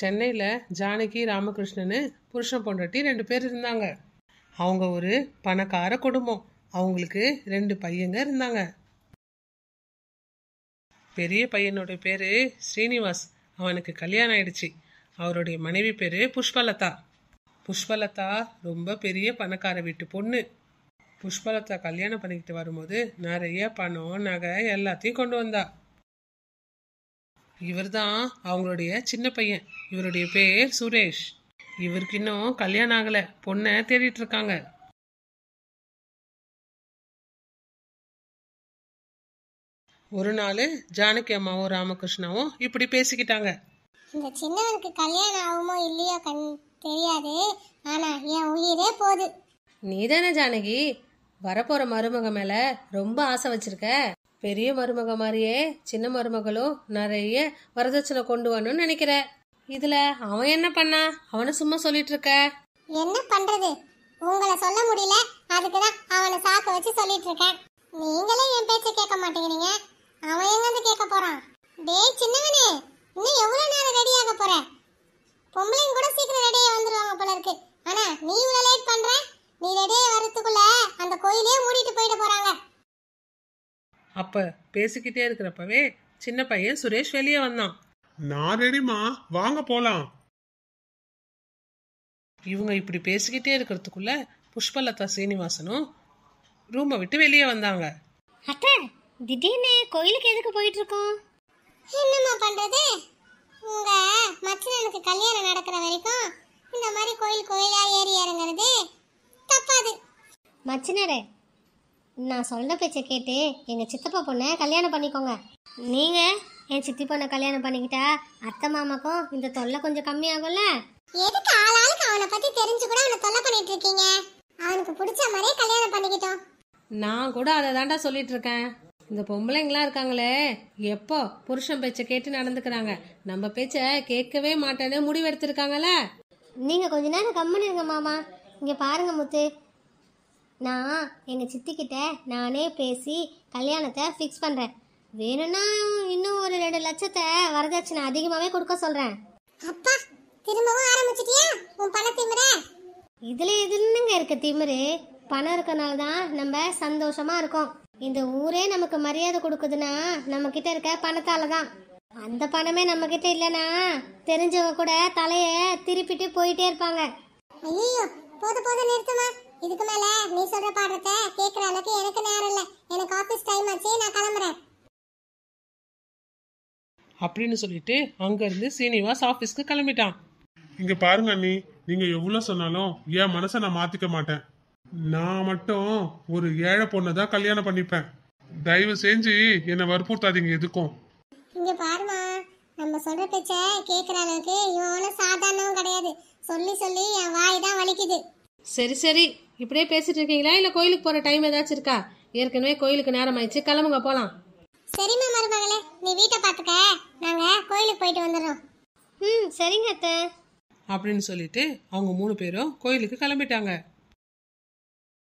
சென்னையில் ஜானகி ராமகிருஷ்ணனு புருஷன் பொண்டாட்டி ரெண்டு பேர் இருந்தாங்க அவங்க ஒரு பணக்கார குடும்பம் அவங்களுக்கு ரெண்டு பையங்க இருந்தாங்க பெரிய பையனோட பேர் ஸ்ரீனிவாஸ் அவனுக்கு கல்யாணம் ஆயிடுச்சு அவருடைய மனைவி பேர் புஷ்பலதா புஷ்பலதா ரொம்ப பெரிய பணக்கார வீட்டு பொண்ணு புஷ்பலதா கல்யாணம் பண்ணிக்கிட்டு வரும்போது நிறைய பணம் நகை எல்லாத்தையும் கொண்டு வந்தாள் இவர் தான் அவங்களுடைய சின்ன பையன் இவருடைய பேர் சுரேஷ் இவருக்கு இன்னும் கல்யாணம் ஆகலை பொண்ணை தேடிட்டு இருக்காங்க ஒரு நாள் ஜானகி அம்மாவும் ராமகிருஷ்ணாவும் இப்படி பேசிக்கிட்டாங்க இந்த சின்னவனுக்கு கல்யாணம் ஆகுமோ இல்லையோ கண் தெரியாது ஆனா என் உயிரே போகுது நீதானே ஜானகி வரப்போற மருமக மேல ரொம்ப ஆசை வச்சிருக்க பெரிய மருமக மாதிரியே சின்ன மருமகளும் நிறைய வரதட்சணை கொண்டு வரணும்னு நினைக்கிற இதுல அவன் என்ன பண்ணா அவனை சும்மா சொல்லிட்டு இருக்க என்ன பண்றது உங்களை சொல்ல முடியல அதுக்குதான் அவனை சாக்க வச்சு சொல்லிட்டு இருக்கேன் நீங்களே என் பேச்ச கேட்க மாட்டேங்கிறீங்க அவன் எங்க கேட்க போறான் டேய் சின்னவனே இன்னும் எவ்வளவு அப்போ பேசிக்கிட்டே இருக்கிறப்பவே சின்ன பையன் சுரேஷ் வெளியே வந்தான் நான் ரெடிமா வாங்க போலாம் இவங்க இப்படி பேசிக்கிட்டே இருக்கிறதுக்குள்ள புஷ்பலதா சீனிவாசனும் ரூமை விட்டு வெளியே வந்தாங்க அக்கா திடீர்னு கோயிலுக்கு எதுக்கு போயிட்டு இருக்கோம் என்னம்மா பண்றது உங்க மச்சனனுக்கு கல்யாணம் நடக்கிற வரைக்கும் இந்த மாதிரி கோயில் கோயிலா ஏறி இறங்குறது தப்பாது மச்சினரே நான் சொல்கிற பேச்சை கேட்டு எங்கள் சித்தப்பா பொண்ணை கல்யாணம் பண்ணிக்கோங்க நீங்கள் என் சித்தி பொண்ணை கல்யாணம் பண்ணிக்கிட்டா அத்தை மாமாக்கும் இந்த தொல்லை கொஞ்சம் கம்மியாகும்ல எதுக்கு ஆளாளுக்கு அவனை பற்றி தெரிஞ்சு கூட அவனை தொல்லை பண்ணிட்டு இருக்கீங்க அவனுக்கு பிடிச்ச மாதிரியே கல்யாணம் பண்ணிக்கிட்டோம் நான் கூட அதை தாண்டா சொல்லிட்டு இருக்கேன் இந்த பொம்பளைங்களா இருக்காங்களே எப்போ புருஷன் பேச்சை கேட்டு நடந்துக்கிறாங்க நம்ம பேச்சை கேட்கவே மாட்டேன்னு முடிவெடுத்திருக்காங்கல்ல நீங்கள் கொஞ்ச நேரம் கம்மனு இருங்க மாமா இங்கே பாருங்க முத்து நான் எங்கள் சித்திக்கிட்ட நானே பேசி கல்யாணத்தை ஃபிக்ஸ் பண்ணுறேன் வேணும்னா இன்னும் ஒரு ரெண்டு லட்சத்தை வரதட்சணை அதிகமாகவே கொடுக்க சொல்கிறேன் அப்பா திரும்பவும் ஆரம்பிச்சிட்டியா உன் பண திமுற இதில் இதுன்னுங்க இருக்க திமிரு பணம் இருக்கனால தான் நம்ம சந்தோஷமாக இருக்கோம் இந்த ஊரே நமக்கு மரியாதை கொடுக்குதுன்னா நம்மக்கிட்ட இருக்க பணத்தால தான் அந்த பணமே நம்மக்கிட்ட இல்லைனா தெரிஞ்சவங்க கூட தலையை திருப்பிட்டு போயிட்டே இருப்பாங்க ஐயோ போது போது நிறுத்துமா இதுக்கு மேல நீ சொல்ற பாடுறத கேக்குற அளவுக்கு எனக்கு நேரம் இல்ல எனக்கு ஆபீஸ் டைம் ஆச்சு நான் கிளம்புறேன் அப்படின்னு சொல்லிட்டு அங்க இருந்து சீனிவாஸ் ஆபீஸ்க்கு கிளம்பிட்டான் இங்க பாருங்க அண்ணி நீங்க எவ்வளவு சொன்னாலும் என் மனசை நான் மாத்திக்க மாட்டேன் நான் மட்டும் ஒரு ஏழை பொண்ணதான் தான் கல்யாணம் பண்ணிப்பேன் தயவு செஞ்சு என்னை வற்புறுத்தாதீங்க எதுக்கும் இங்க பாருமா நம்ம சொல்ற பேச்ச கேக்குற அளவுக்கு இவன் சாதாரணமும் கிடையாது சொல்லி சொல்லி என் வாய் தான் வலிக்குது சரி சரி இப்படியே பேசிட்டு இருக்கீங்களா இல்ல கோயிலுக்கு போற டைம் ஏதாச்சும் இருக்கா ஏற்கனவே கோயிலுக்கு நேரம் ஆயிடுச்சு கிளம்புங்க போலாம் சரிம்மா மருமகளே நீ வீட்டை பாத்துக்க நாங்க கோயிலுக்கு போயிட்டு வந்துடுறோம் ம் சரிங்க அத்தை அப்படின்னு சொல்லிட்டு அவங்க மூணு பேரும் கோயிலுக்கு கிளம்பிட்டாங்க